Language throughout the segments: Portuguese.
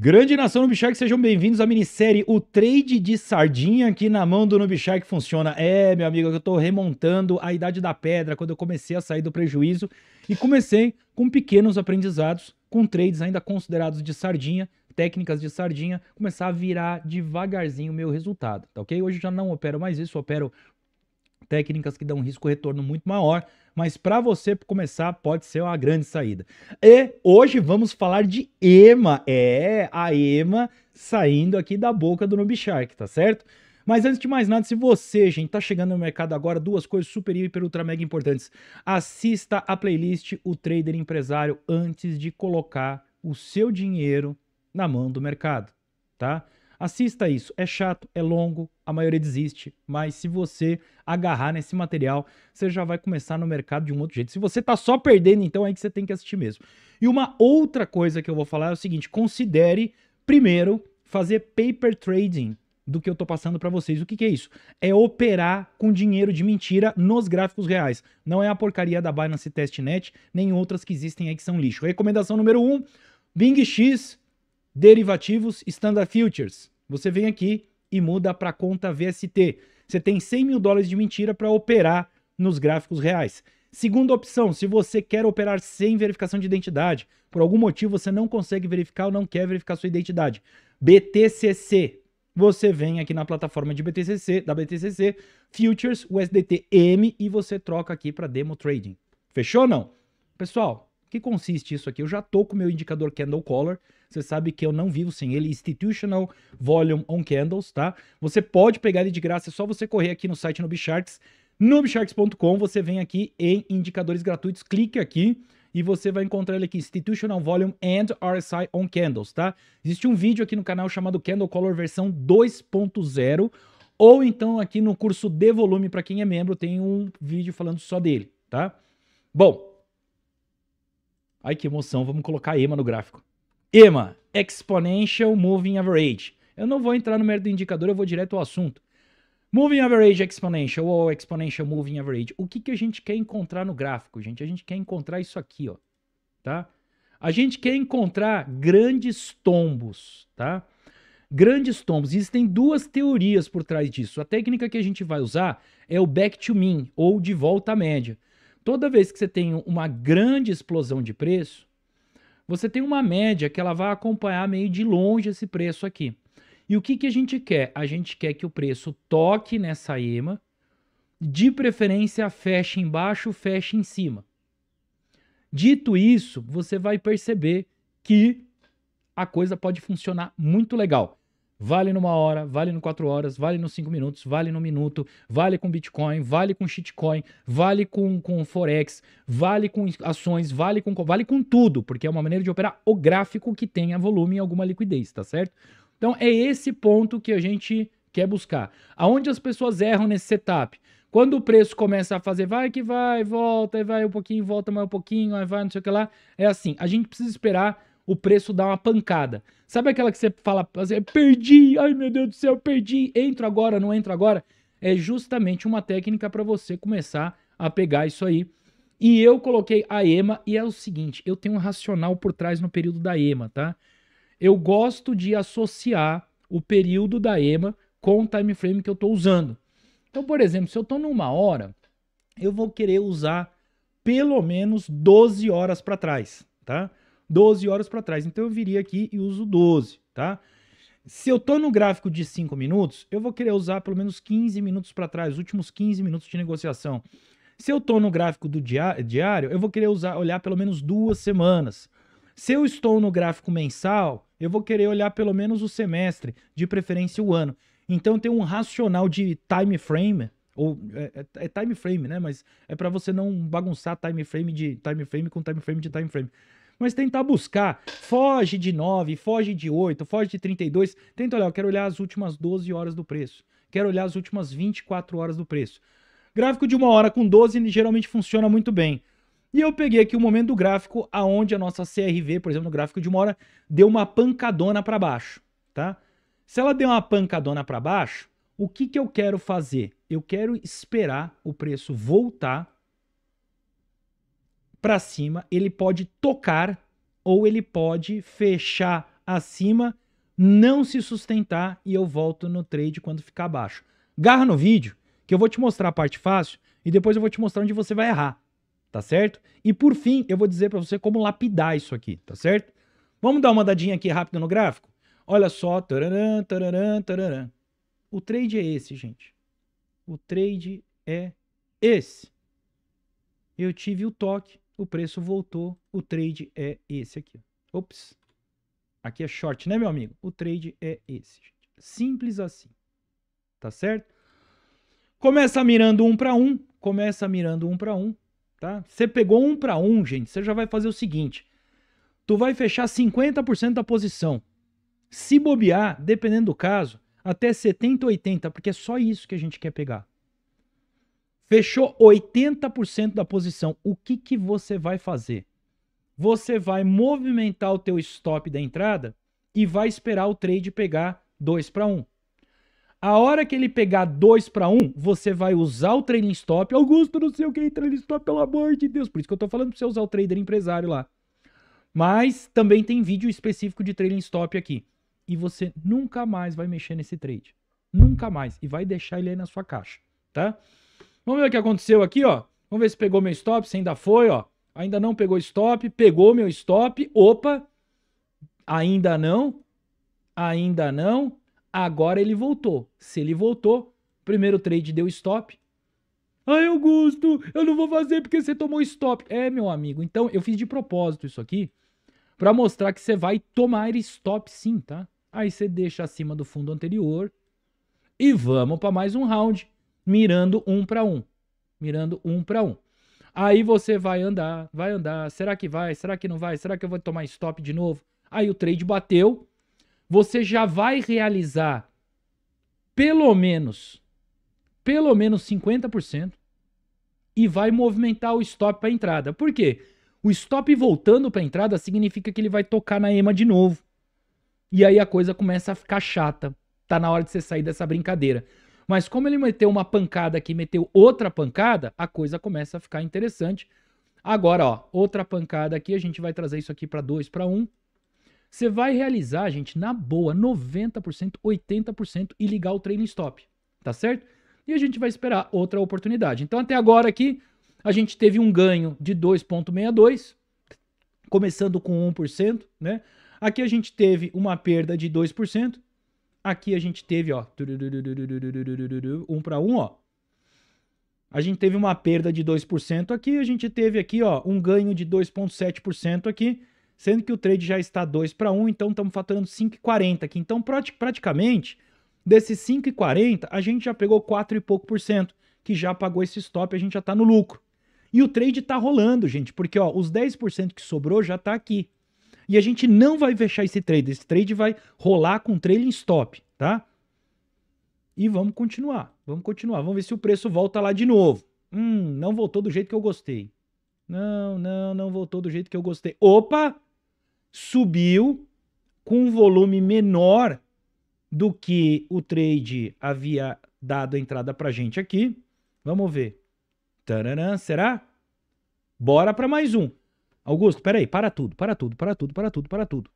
Grande nação Nubishark, sejam bem-vindos à minissérie O Trade de Sardinha, que na mão do Nubishark funciona. É, meu amigo, eu tô remontando a idade da pedra, quando eu comecei a sair do prejuízo e comecei com pequenos aprendizados, com trades ainda considerados de sardinha, técnicas de sardinha, começar a virar devagarzinho o meu resultado, tá ok? Hoje eu já não opero mais isso, opero técnicas que dão um risco retorno muito maior, mas para você começar pode ser uma grande saída. E hoje vamos falar de EMA, é a EMA saindo aqui da boca do Nobishark, tá certo? Mas antes de mais nada, se você, gente, tá chegando no mercado agora, duas coisas super, hiper, ultra, mega importantes. Assista a playlist O Trader Empresário antes de colocar o seu dinheiro na mão do mercado, tá? Assista isso. É chato, é longo, a maioria desiste, mas se você agarrar nesse material, você já vai começar no mercado de um outro jeito. Se você tá só perdendo, então é que você tem que assistir mesmo. E uma outra coisa que eu vou falar é o seguinte: considere primeiro fazer paper trading do que eu tô passando para vocês. O que, que, é isso? É operar com dinheiro de mentira nos gráficos reais. Não é a porcaria da Binance Testnet, nem outras que existem aí que são lixo. Recomendação número 1, um, Bing X derivativos, standard futures. Você vem aqui e muda para conta VST. Você tem 100 mil dólares de mentira para operar nos gráficos reais. Segunda opção, se você quer operar sem verificação de identidade, por algum motivo você não consegue verificar ou não quer verificar sua identidade, BTCC. Você vem aqui na plataforma de BTCC, da BTCC, Futures, USDT M e você troca aqui para Demo Trading. Fechou ou não? Pessoal, que consiste isso aqui? Eu já tô com o meu indicador candle color. Você sabe que eu não vivo sem ele. Institutional Volume on Candles, tá? Você pode pegar ele de graça, é só você correr aqui no site Nubcharts. Nubcharts.com, você vem aqui em indicadores gratuitos, clique aqui e você vai encontrar ele aqui, Institutional Volume and RSI on Candles, tá? Existe um vídeo aqui no canal chamado Candle Color versão 2.0, ou então aqui no curso de volume, para quem é membro, tem um vídeo falando só dele, tá? Bom, Ai, que emoção. Vamos colocar EMA no gráfico. EMA, Exponential Moving Average. Eu não vou entrar no mérito do indicador, eu vou direto ao assunto. Moving Average Exponential ou Exponential Moving Average. O que, que a gente quer encontrar no gráfico, gente? A gente quer encontrar isso aqui, ó. Tá? A gente quer encontrar grandes tombos, tá? Grandes tombos. Existem duas teorias por trás disso. A técnica que a gente vai usar é o back to mean ou de volta à média. Toda vez que você tem uma grande explosão de preço, você tem uma média que ela vai acompanhar meio de longe esse preço aqui. E o que, que a gente quer? A gente quer que o preço toque nessa EMA, de preferência feche embaixo, feche em cima. Dito isso, você vai perceber que a coisa pode funcionar muito legal. Vale numa hora, vale no quatro horas, vale nos cinco minutos, vale no minuto, vale com Bitcoin, vale com shitcoin, vale com, com Forex, vale com ações, vale com, vale com tudo, porque é uma maneira de operar o gráfico que tenha volume e alguma liquidez, tá certo? Então é esse ponto que a gente quer buscar. Aonde as pessoas erram nesse setup? Quando o preço começa a fazer vai que vai, volta, e vai um pouquinho, volta mais um pouquinho, aí vai não sei o que lá, é assim. A gente precisa esperar o preço dá uma pancada. Sabe aquela que você fala, assim, perdi, ai meu Deus do céu, perdi, entro agora, não entro agora? É justamente uma técnica para você começar a pegar isso aí. E eu coloquei a EMA e é o seguinte, eu tenho um racional por trás no período da EMA, tá? Eu gosto de associar o período da EMA com o time frame que eu estou usando. Então, por exemplo, se eu estou numa hora, eu vou querer usar pelo menos 12 horas para trás, tá? 12 horas para trás. Então eu viria aqui e uso 12, tá? Se eu estou no gráfico de 5 minutos, eu vou querer usar pelo menos 15 minutos para trás, os últimos 15 minutos de negociação. Se eu estou no gráfico do diário, eu vou querer usar, olhar pelo menos duas semanas. Se eu estou no gráfico mensal, eu vou querer olhar pelo menos o semestre, de preferência o ano. Então tem um racional de time frame, ou é, é, é time frame, né? Mas é para você não bagunçar time frame de time frame com time frame de time frame mas tentar buscar. Foge de 9, foge de 8, foge de 32. Tenta olhar, eu quero olhar as últimas 12 horas do preço. Quero olhar as últimas 24 horas do preço. Gráfico de uma hora com 12 geralmente funciona muito bem. E eu peguei aqui o momento do gráfico aonde a nossa CRV, por exemplo, no gráfico de uma hora, deu uma pancadona para baixo, tá? Se ela deu uma pancadona para baixo, o que, que eu quero fazer? Eu quero esperar o preço voltar para cima, ele pode tocar ou ele pode fechar acima, não se sustentar e eu volto no trade quando ficar abaixo. Garra no vídeo que eu vou te mostrar a parte fácil e depois eu vou te mostrar onde você vai errar, tá certo? E por fim, eu vou dizer para você como lapidar isso aqui, tá certo? Vamos dar uma dadinha aqui rápido no gráfico? Olha só, O trade é esse, gente. O trade é esse. Eu tive o toque o preço voltou, o trade é esse aqui. Ops, aqui é short, né, meu amigo? O trade é esse. Simples assim, tá certo? Começa mirando um para um, começa mirando um para um, tá? Você pegou um para um, gente, você já vai fazer o seguinte. Tu vai fechar 50% da posição. Se bobear, dependendo do caso, até 70, 80, porque é só isso que a gente quer pegar. Fechou 80% da posição. O que, que você vai fazer? Você vai movimentar o teu stop da entrada e vai esperar o trade pegar 2 para 1. A hora que ele pegar 2 para 1, você vai usar o trailing stop. Augusto, não sei o que é trailing stop, pelo amor de Deus. Por isso que eu estou falando para você usar o trader empresário lá. Mas também tem vídeo específico de trailing stop aqui. E você nunca mais vai mexer nesse trade. Nunca mais. E vai deixar ele aí na sua caixa, tá? Vamos ver o que aconteceu aqui, ó. Vamos ver se pegou meu stop, se ainda foi, ó. Ainda não pegou stop, pegou meu stop. Opa! Ainda não. Ainda não. Agora ele voltou. Se ele voltou, primeiro trade deu stop. Ai, Augusto, eu não vou fazer porque você tomou stop. É, meu amigo. Então, eu fiz de propósito isso aqui para mostrar que você vai tomar stop sim, tá? Aí você deixa acima do fundo anterior e vamos para mais um round mirando um para um, mirando um para um. Aí você vai andar, vai andar, será que vai, será que não vai, será que eu vou tomar stop de novo? Aí o trade bateu, você já vai realizar pelo menos pelo menos 50% e vai movimentar o stop para entrada. Por quê? O stop voltando para entrada significa que ele vai tocar na EMA de novo. E aí a coisa começa a ficar chata. Tá na hora de você sair dessa brincadeira. Mas como ele meteu uma pancada aqui, meteu outra pancada, a coisa começa a ficar interessante. Agora, ó, outra pancada aqui, a gente vai trazer isso aqui para 2 para 1. Você vai realizar, gente, na boa, 90%, 80% e ligar o trailing stop, tá certo? E a gente vai esperar outra oportunidade. Então, até agora aqui, a gente teve um ganho de 2,62, começando com 1%, né? Aqui a gente teve uma perda de 2%, Aqui a gente teve, ó, um para um, ó. A gente teve uma perda de 2% aqui, a gente teve aqui, ó, um ganho de 2.7% aqui, sendo que o trade já está 2 para 1, então estamos faturando 5,40 aqui. Então, praticamente, desses 5,40, a gente já pegou 4 e pouco por cento, que já pagou esse stop, a gente já está no lucro. E o trade está rolando, gente, porque ó, os 10% que sobrou já está aqui. E a gente não vai fechar esse trade. Esse trade vai rolar com trailing stop, tá? E vamos continuar. Vamos continuar. Vamos ver se o preço volta lá de novo. Hum, não voltou do jeito que eu gostei. Não, não, não voltou do jeito que eu gostei. Opa! Subiu com um volume menor do que o trade havia dado a entrada pra gente aqui. Vamos ver. será? Bora para mais um. Augusto, peraí, para tudo, para tudo, para tudo, para tudo, para tudo.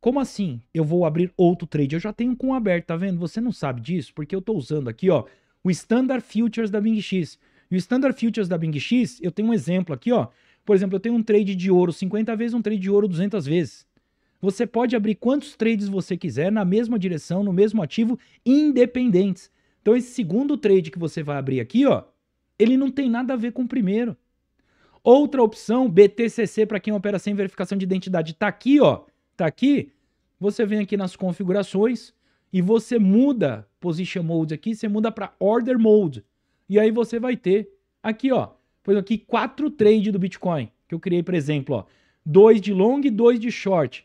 Como assim eu vou abrir outro trade? Eu já tenho com um aberto, tá vendo? Você não sabe disso porque eu tô usando aqui, ó, o Standard Futures da BingX. E o Standard Futures da BingX, eu tenho um exemplo aqui, ó. Por exemplo, eu tenho um trade de ouro 50 vezes, um trade de ouro 200 vezes. Você pode abrir quantos trades você quiser na mesma direção, no mesmo ativo, independentes. Então esse segundo trade que você vai abrir aqui, ó, ele não tem nada a ver com o primeiro. Outra opção, BTCC para quem opera sem verificação de identidade. Tá aqui, ó. Tá aqui. Você vem aqui nas configurações e você muda position mode aqui, você muda para order mode. E aí você vai ter aqui, ó, por aqui quatro trades do Bitcoin que eu criei, por exemplo, ó, dois de long e dois de short.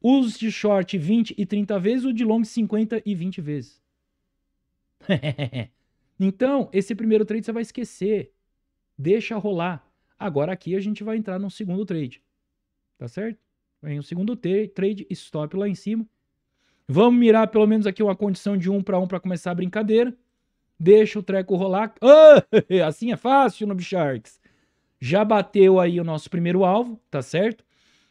Os de short 20 e 30 vezes, o de long 50 e 20 vezes. então, esse primeiro trade você vai esquecer. Deixa rolar. Agora aqui a gente vai entrar num segundo trade, tá certo? Vem um segundo trade, stop lá em cima. Vamos mirar pelo menos aqui uma condição de 1 para 1 para começar a brincadeira. Deixa o treco rolar. Oh, assim é fácil no Sharks. Já bateu aí o nosso primeiro alvo, tá certo?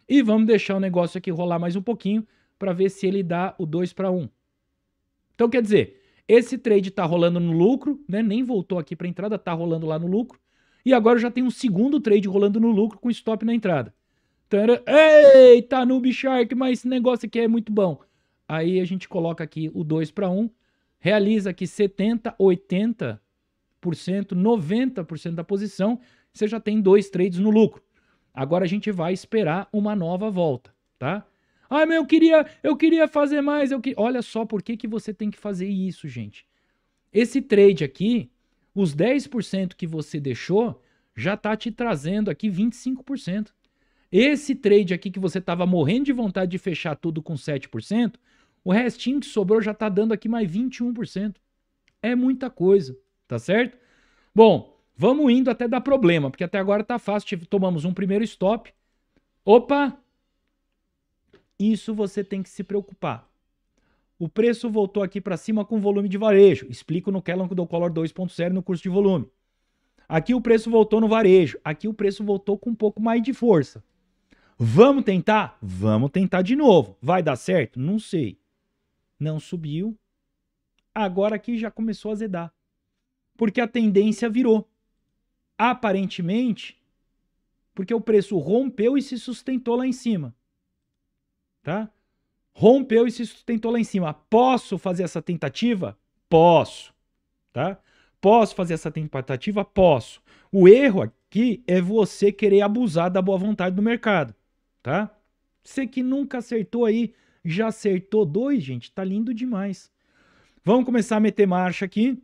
E vamos deixar o negócio aqui rolar mais um pouquinho para ver se ele dá o 2 para 1. Então quer dizer, esse trade está rolando no lucro, né? Nem voltou aqui para entrada, está rolando lá no lucro. E agora eu já tenho um segundo trade rolando no lucro com stop na entrada. Então era, eita, Noob Shark, mas esse negócio aqui é muito bom. Aí a gente coloca aqui o 2 para 1, realiza aqui 70, 80%, 90% da posição, você já tem dois trades no lucro. Agora a gente vai esperar uma nova volta, tá? Ah, mas eu queria, eu queria fazer mais, eu que... olha só por que, que você tem que fazer isso, gente. Esse trade aqui, os 10% que você deixou já está te trazendo aqui 25%. Esse trade aqui que você estava morrendo de vontade de fechar tudo com 7%, o restinho que sobrou já está dando aqui mais 21%. É muita coisa, tá certo? Bom, vamos indo até dar problema, porque até agora está fácil. Tomamos um primeiro stop. Opa! Isso você tem que se preocupar. O preço voltou aqui para cima com volume de varejo. Explico no Kellogg do Color 2.0 no curso de volume. Aqui o preço voltou no varejo. Aqui o preço voltou com um pouco mais de força. Vamos tentar? Vamos tentar de novo. Vai dar certo? Não sei. Não subiu. Agora aqui já começou a zedar. Porque a tendência virou. Aparentemente, porque o preço rompeu e se sustentou lá em cima. Tá? rompeu e se sustentou lá em cima. Posso fazer essa tentativa? Posso, tá? Posso fazer essa tentativa? Posso. O erro aqui é você querer abusar da boa vontade do mercado, tá? Você que nunca acertou aí, já acertou dois, gente, tá lindo demais. Vamos começar a meter marcha aqui.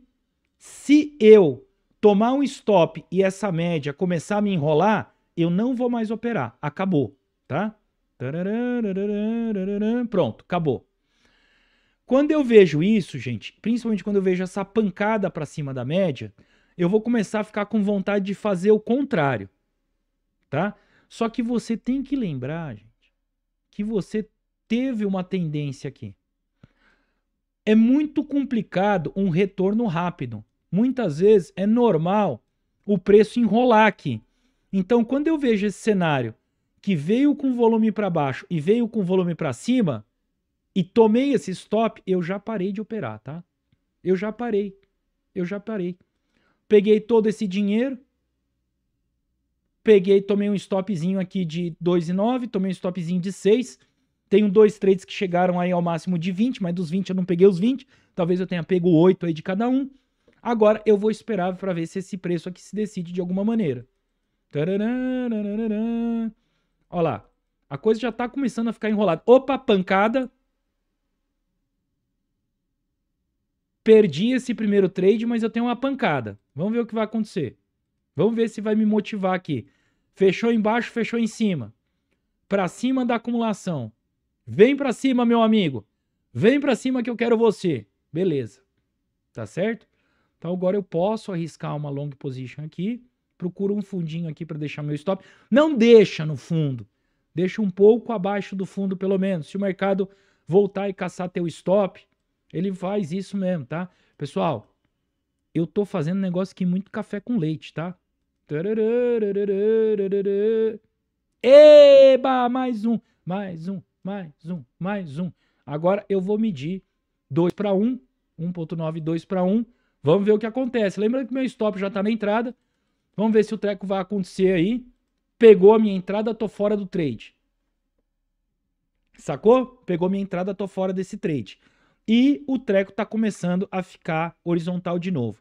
Se eu tomar um stop e essa média começar a me enrolar, eu não vou mais operar, acabou, tá? Pronto, acabou. Quando eu vejo isso, gente, principalmente quando eu vejo essa pancada para cima da média, eu vou começar a ficar com vontade de fazer o contrário, tá? Só que você tem que lembrar, gente, que você teve uma tendência aqui. É muito complicado um retorno rápido. Muitas vezes é normal o preço enrolar aqui. Então, quando eu vejo esse cenário que veio com volume para baixo e veio com volume para cima e tomei esse stop, eu já parei de operar, tá? Eu já parei. Eu já parei. Peguei todo esse dinheiro, peguei, tomei um stopzinho aqui de 2,9, tomei um stopzinho de 6. Tenho dois trades que chegaram aí ao máximo de 20, mas dos 20 eu não peguei os 20. Talvez eu tenha pego 8 aí de cada um. Agora eu vou esperar para ver se esse preço aqui se decide de alguma maneira. Tarará, Olha lá. A coisa já tá começando a ficar enrolada. Opa, pancada. Perdi esse primeiro trade, mas eu tenho uma pancada. Vamos ver o que vai acontecer. Vamos ver se vai me motivar aqui. Fechou embaixo, fechou em cima. Para cima da acumulação. Vem para cima, meu amigo. Vem para cima que eu quero você. Beleza. Tá certo? Então agora eu posso arriscar uma long position aqui procura um fundinho aqui para deixar meu stop. Não deixa no fundo. Deixa um pouco abaixo do fundo, pelo menos. Se o mercado voltar e caçar teu stop, ele faz isso mesmo, tá? Pessoal, eu tô fazendo negócio aqui muito café com leite, tá? Eba, mais um, mais um, mais um, mais um. Agora eu vou medir 2 para 1, 1.9, 2 para 1. Vamos ver o que acontece. Lembrando que meu stop já tá na entrada. Vamos ver se o treco vai acontecer aí. Pegou a minha entrada, tô fora do trade. Sacou? Pegou minha entrada, tô fora desse trade. E o treco tá começando a ficar horizontal de novo.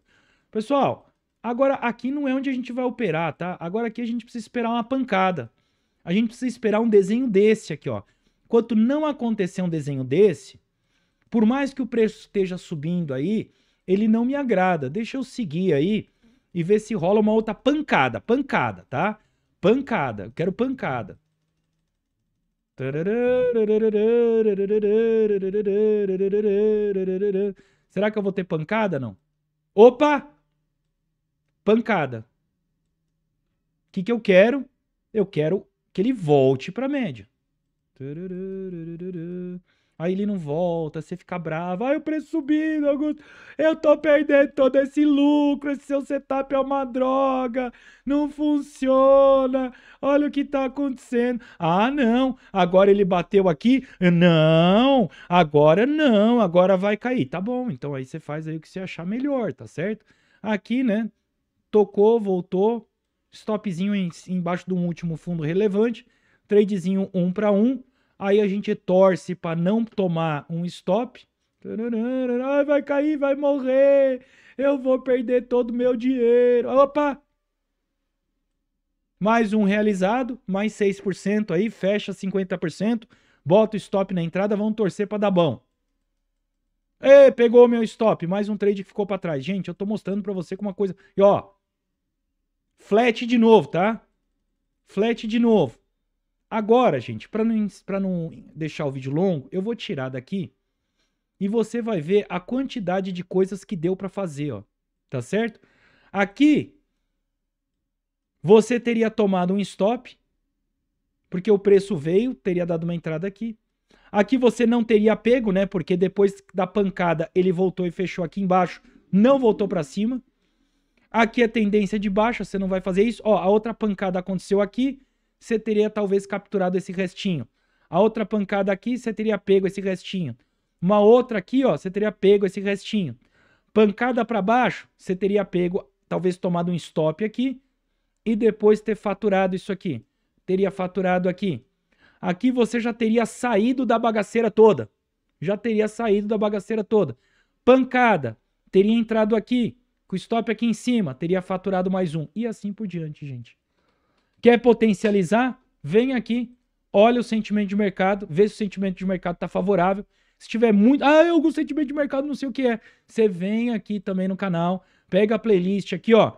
Pessoal, agora aqui não é onde a gente vai operar, tá? Agora aqui a gente precisa esperar uma pancada. A gente precisa esperar um desenho desse aqui, ó. Enquanto não acontecer um desenho desse, por mais que o preço esteja subindo aí, ele não me agrada. Deixa eu seguir aí e ver se rola uma outra pancada. Pancada, tá? Pancada. Eu quero pancada. Será que eu vou ter pancada? Não. Opa! Pancada. O que, que eu quero? Eu quero que ele volte para média. Aí ele não volta, você fica bravo. Ai, o preço subindo, Augusto. Eu tô perdendo todo esse lucro. Esse seu setup é uma droga. Não funciona. Olha o que tá acontecendo. Ah, não. Agora ele bateu aqui. Não. Agora não. Agora vai cair. Tá bom. Então aí você faz aí o que você achar melhor, tá certo? Aqui, né? Tocou, voltou. Stopzinho em, embaixo de um último fundo relevante. Tradezinho um para um Aí a gente torce para não tomar um stop. vai cair, vai morrer. Eu vou perder todo o meu dinheiro. Opa! Mais um realizado, mais 6% aí, fecha 50%, bota o stop na entrada, vamos torcer para dar bom. Ê, pegou meu stop, mais um trade que ficou para trás. Gente, eu tô mostrando para você como uma coisa. E ó, flat de novo, tá? Flat de novo. Agora, gente, para não, não deixar o vídeo longo, eu vou tirar daqui e você vai ver a quantidade de coisas que deu para fazer, ó. Tá certo? Aqui, você teria tomado um stop, porque o preço veio, teria dado uma entrada aqui. Aqui você não teria pego, né? Porque depois da pancada ele voltou e fechou aqui embaixo, não voltou para cima. Aqui a é tendência de baixa, você não vai fazer isso. Ó, a outra pancada aconteceu aqui, você teria talvez capturado esse restinho. A outra pancada aqui, você teria pego esse restinho. Uma outra aqui, ó, você teria pego esse restinho. Pancada para baixo, você teria pego, talvez tomado um stop aqui e depois ter faturado isso aqui. Teria faturado aqui. Aqui você já teria saído da bagaceira toda. Já teria saído da bagaceira toda. Pancada, teria entrado aqui, com stop aqui em cima, teria faturado mais um e assim por diante, gente. Quer potencializar? Vem aqui, olha o sentimento de mercado, vê se o sentimento de mercado está favorável. Se tiver muito, ah, algum sentimento de mercado, não sei o que é. Você vem aqui também no canal, pega a playlist aqui, ó.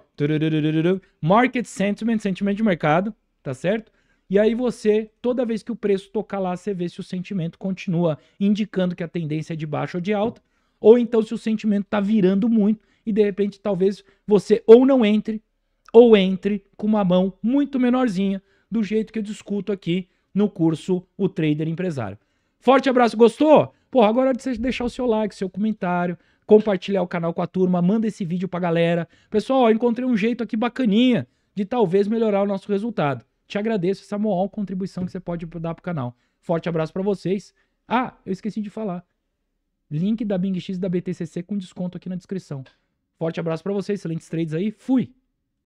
Market Sentiment, sentimento de mercado, tá certo? E aí você, toda vez que o preço tocar lá, você vê se o sentimento continua indicando que a tendência é de baixa ou de alta, ou então se o sentimento está virando muito e de repente talvez você ou não entre ou entre com uma mão muito menorzinha, do jeito que eu discuto aqui no curso O Trader Empresário. Forte abraço, gostou? Pô, agora é de você deixar o seu like, seu comentário, compartilhar o canal com a turma, manda esse vídeo pra galera. Pessoal, ó, encontrei um jeito aqui bacaninha de talvez melhorar o nosso resultado. Te agradeço essa é maior contribuição que você pode dar pro canal. Forte abraço para vocês. Ah, eu esqueci de falar. Link da BingX e da BTCC com desconto aqui na descrição. Forte abraço para vocês, excelentes trades aí. Fui!